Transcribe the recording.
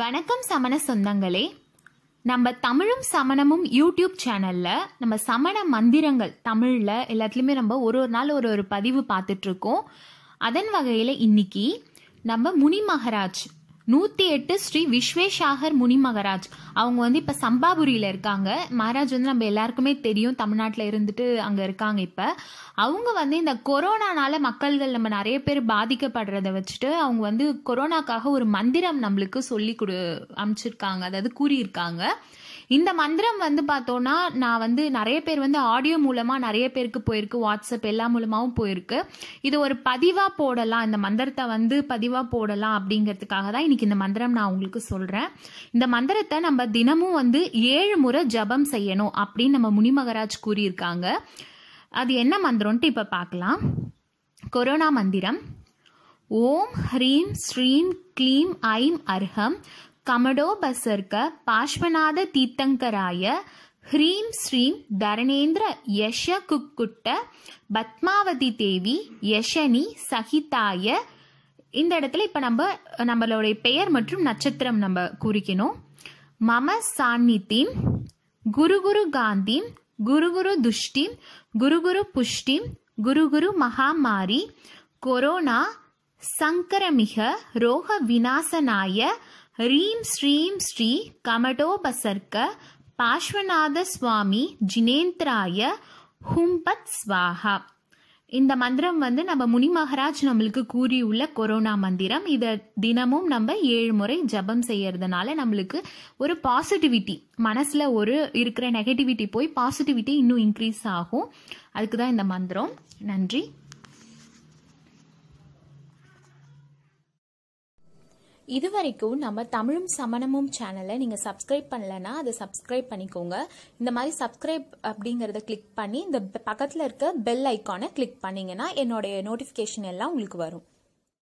வணக்கம் சமண சொந்தங்களே நம்ம தமிழும் சமணமும் யூடியூப் சேனலில் நம்ம சமண மந்திரங்கள் தமிழில் எல்லாத்துலயுமே நம்ம ஒரு ஒரு நாள் ஒரு ஒரு பதிவு பார்த்துட்ருக்கோம் அதன் வகையில் இன்னைக்கு நம்ம முனி மகராஜ் நூற்றி எட்டு ஸ்ரீ விஸ்வேஷாகர் முனி மகராஜ் அவங்க வந்து இப்போ சம்பாபுரியில் இருக்காங்க மகாராஜ் வந்து நம்ம எல்லாருக்குமே தெரியும் தமிழ்நாட்டில் இருந்துட்டு அங்கே இருக்காங்க இப்போ அவங்க வந்து இந்த கொரோனானால மக்கள்கள் நம்ம நிறைய பேர் பாதிக்கப்படுறத வச்சுட்டு அவங்க வந்து கொரோனாக்காக ஒரு மந்திரம் நம்மளுக்கு சொல்லி கொடு அமைச்சிருக்காங்க அதாவது கூறியிருக்காங்க இந்த மந்திரம் வந்து பார்த்தோன்னா நான் வந்து நிறைய பேர் வந்து ஆடியோ மூலமாக நிறைய பேருக்கு போயிருக்கு வாட்ஸ்அப் எல்லா மூலமாகவும் போயிருக்கு இது ஒரு பதிவாக போடலாம் இந்த மந்திரத்தை வந்து பதிவாக போடலாம் அப்படிங்கிறதுக்காக தான் இன்னைக்கு இந்த மந்திரம் நான் உங்களுக்கு சொல்கிறேன் இந்த மந்திரத்தை நம்ம தினமும் வந்து ஏழு முறை ஜபம் செய்யணும் அப்படின்னு நம்ம முனிமகராஜ் கூறியிருக்காங்க அது என்ன மந்திரம்ட்டு இப்போ பார்க்கலாம் கொரோனா மந்திரம் ஓம் ஹ்ரீம் ஸ்ரீம் க்ளீம் ஐம் அர்ஹம் ಕಮಡೋಪಸರ್ಕ ಪಾಶ್ವನಾದ தீர்த்தங்கராய ஹ்ரீம் ஸ்ரீம் ಧರಣೇಂದ್ರ யஷ குக்குட்ட பத்மாவதி தேவி யஷனி சகிதாய இந்த இடத்துல இப்போ நம்ம நம்மளுடைய பெயர் மற்றும் நட்சத்திரம் நம்ம குறிக்கணும் மம சாநித்திம் குரு குரு காந்திம் குரு குரு துஷ்டிம் குரு குரு புஷ்டிம் குரு குரு மகாமாரி கொரோனா சங்கரமிக ரோக விநாசனாய ரீம் ஸ்ரீம் ஸ்ரீ கமடோபசர்க்க பாஷ்வநாத சுவாமி ஜினேந்திராய ஹும்பத் ஸ்வாஹா இந்த மந்திரம் வந்து நம்ம முனி மகராஜ் நம்மளுக்கு கூறியுள்ள கொரோனா மந்திரம் இதை தினமும் நம்ம ஏழு முறை ஜபம் செய்யறதுனால நம்மளுக்கு ஒரு பாசிட்டிவிட்டி மனசில் ஒரு இருக்கிற நெகட்டிவிட்டி போய் பாசிட்டிவிட்டி இன்னும் இன்க்ரீஸ் ஆகும் அதுக்கு தான் இந்த மந்திரம் நன்றி இது வரைக்கும் நம்ம தமிழும் சமணமும் சேனலை நீங்கள் சப்ஸ்கிரைப் பண்ணலைன்னா அதை சப்ஸ்கிரைப் பண்ணிக்கோங்க இந்த மாதிரி சப்ஸ்கிரைப் அப்படிங்கிறத கிளிக் பண்ணி இந்த பக்கத்தில் இருக்க பெல் ஐக்கானை கிளிக் பண்ணிங்கன்னா என்னுடைய நோட்டிஃபிகேஷன் எல்லாம் உங்களுக்கு வரும்